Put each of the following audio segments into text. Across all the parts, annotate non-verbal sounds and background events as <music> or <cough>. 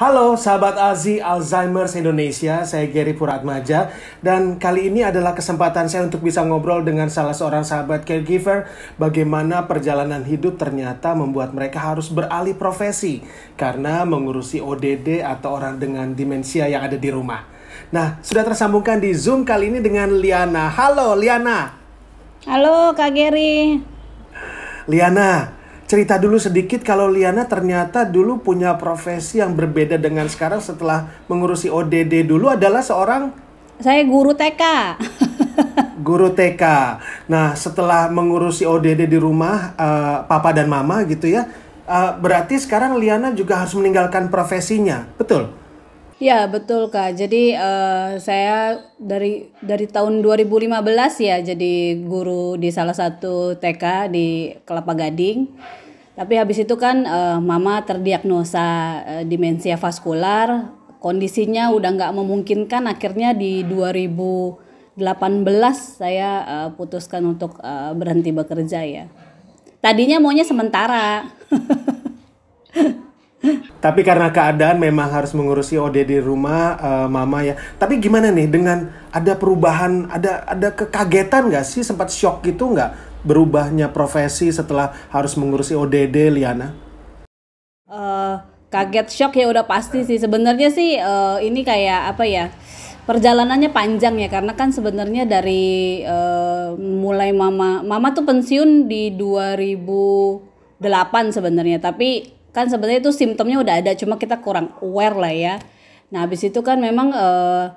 Halo sahabat Azi Alzheimer's Indonesia, saya Gary Puratmaja dan kali ini adalah kesempatan saya untuk bisa ngobrol dengan salah seorang sahabat caregiver bagaimana perjalanan hidup ternyata membuat mereka harus beralih profesi karena mengurusi ODD atau orang dengan demensia yang ada di rumah. Nah, sudah tersambungkan di Zoom kali ini dengan Liana. Halo Liana. Halo Kak Gary. Liana, cerita dulu sedikit kalau Liana ternyata dulu punya profesi yang berbeda dengan sekarang setelah mengurusi ODD dulu adalah seorang saya guru TK. <laughs> guru TK. Nah, setelah mengurusi ODD di rumah uh, papa dan mama gitu ya. Uh, berarti sekarang Liana juga harus meninggalkan profesinya, betul? Ya, betul Kak. Jadi uh, saya dari dari tahun 2015 ya jadi guru di salah satu TK di Kelapa Gading. Tapi habis itu kan uh, mama terdiagnosa uh, demensia vaskular, kondisinya udah nggak memungkinkan akhirnya di 2018 saya uh, putuskan untuk uh, berhenti bekerja ya. Tadinya maunya sementara. <laughs> Tapi karena keadaan memang harus mengurusi ODD di rumah uh, mama ya. Tapi gimana nih dengan ada perubahan, ada ada kekagetan nggak sih sempat shock gitu nggak berubahnya profesi setelah harus mengurusi ODD Liana? Uh, kaget shock ya udah pasti sih. Sebenarnya sih uh, ini kayak apa ya? perjalanannya panjang ya karena kan sebenarnya dari uh, mulai mama mama tuh pensiun di 2008 sebenarnya tapi kan sebenarnya itu simptomnya udah ada cuma kita kurang aware lah ya nah habis itu kan memang uh,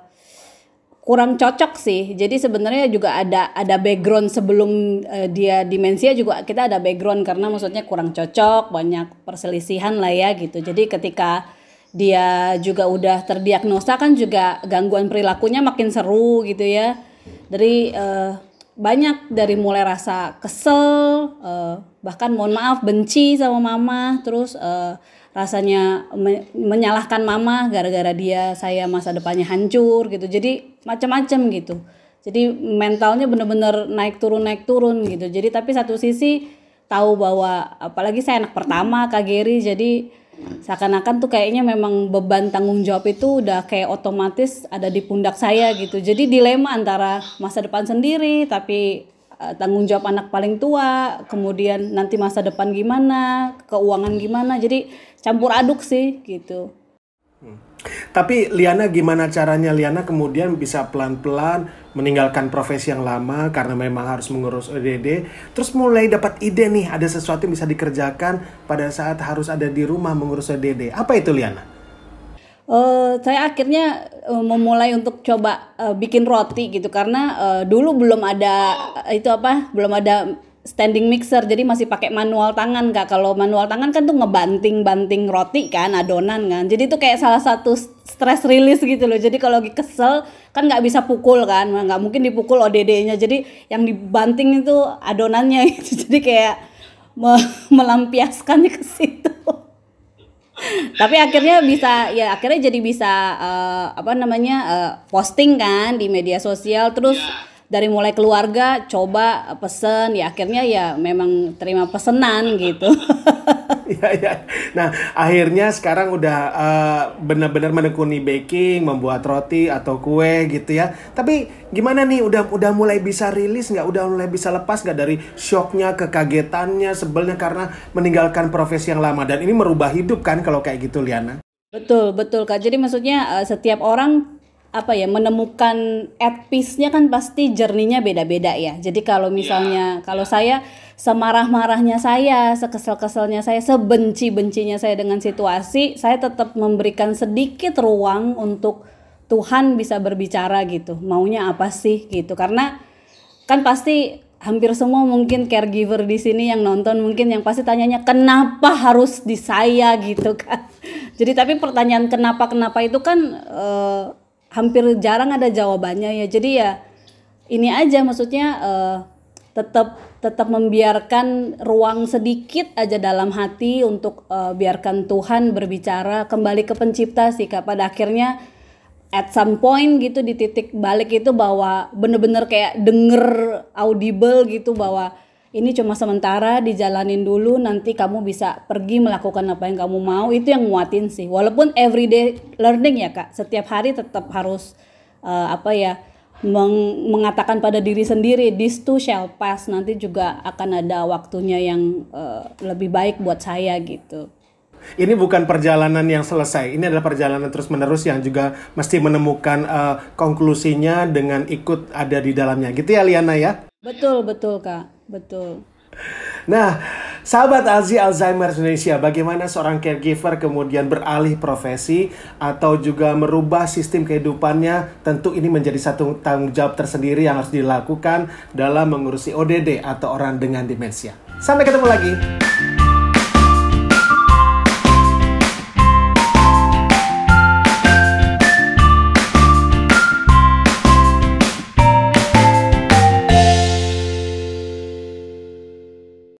kurang cocok sih jadi sebenarnya juga ada ada background sebelum uh, dia demensia juga kita ada background karena maksudnya kurang cocok banyak perselisihan lah ya gitu jadi ketika dia juga udah terdiagnosa kan juga gangguan perilakunya makin seru gitu ya dari uh, banyak dari mulai rasa kesel uh, bahkan mohon maaf benci sama mama terus uh, rasanya me menyalahkan mama gara-gara dia saya masa depannya hancur gitu jadi macam-macam gitu jadi mentalnya bener-bener naik turun naik turun gitu jadi tapi satu sisi tahu bahwa apalagi saya anak pertama kak Geri jadi seakan-akan tuh kayaknya memang beban tanggung jawab itu udah kayak otomatis ada di pundak saya gitu jadi dilema antara masa depan sendiri tapi eh, tanggung jawab anak paling tua kemudian nanti masa depan gimana keuangan gimana jadi campur aduk sih gitu tapi Liana gimana caranya Liana kemudian bisa pelan-pelan meninggalkan profesi yang lama karena memang harus mengurus ODD, terus mulai dapat ide nih ada sesuatu yang bisa dikerjakan pada saat harus ada di rumah mengurus ODD. Apa itu Liana? Uh, saya akhirnya uh, memulai untuk coba uh, bikin roti gitu karena uh, dulu belum ada uh, itu apa belum ada standing mixer jadi masih pakai manual tangan kak kalau manual tangan kan tuh ngebanting-banting roti kan adonan kan jadi itu kayak salah satu stress release gitu loh jadi kalau lagi kesel kan nggak bisa pukul kan nggak mungkin dipukul ODD-nya jadi yang dibanting itu adonannya <laughs> gitu jadi kayak me <laughs> melampiaskannya ke situ <laughs> tapi akhirnya bisa ya akhirnya jadi bisa uh, apa namanya uh, posting kan di media sosial terus yeah dari mulai keluarga coba pesen ya akhirnya ya memang terima pesenan gitu. <laughs> ya, ya. Nah akhirnya sekarang udah uh, benar-benar menekuni baking, membuat roti atau kue gitu ya. Tapi gimana nih udah udah mulai bisa rilis nggak? Udah mulai bisa lepas nggak dari shocknya, kekagetannya, sebelnya karena meninggalkan profesi yang lama dan ini merubah hidup kan kalau kayak gitu Liana? Betul, betul Kak. Jadi maksudnya eh, setiap orang apa ya menemukan at peace-nya kan pasti jerninya beda-beda ya. Jadi kalau misalnya yeah. kalau ya. saya semarah-marahnya saya, sekesel-keselnya saya, sebenci-bencinya saya dengan situasi, saya tetap memberikan sedikit ruang untuk Tuhan bisa berbicara gitu. Maunya apa sih gitu. Karena kan pasti hampir semua mungkin caregiver di sini yang nonton mungkin yang pasti tanyanya kenapa harus di saya gitu kan. <laughs> Jadi tapi pertanyaan kenapa kenapa itu kan uh, hampir jarang ada jawabannya ya jadi ya ini aja maksudnya uh, eh, tetap tetap membiarkan ruang sedikit aja dalam hati untuk uh, biarkan Tuhan berbicara kembali ke pencipta sih kak pada akhirnya at some point gitu di titik balik itu bahwa bener-bener kayak denger audible gitu bahwa ini cuma sementara dijalanin dulu nanti kamu bisa pergi melakukan apa yang kamu mau itu yang nguatin sih walaupun everyday learning ya kak setiap hari tetap harus uh, apa ya meng mengatakan pada diri sendiri this too shall pass nanti juga akan ada waktunya yang uh, lebih baik buat saya gitu ini bukan perjalanan yang selesai. Ini adalah perjalanan terus-menerus yang juga mesti menemukan uh, konklusinya dengan ikut ada di dalamnya. Gitu ya Liana ya? Betul, betul Kak. Betul. Nah, sahabat Alzi Alzheimer Indonesia, bagaimana seorang caregiver kemudian beralih profesi atau juga merubah sistem kehidupannya? Tentu ini menjadi satu tanggung jawab tersendiri yang harus dilakukan dalam mengurusi ODD atau orang dengan demensia. Sampai ketemu lagi.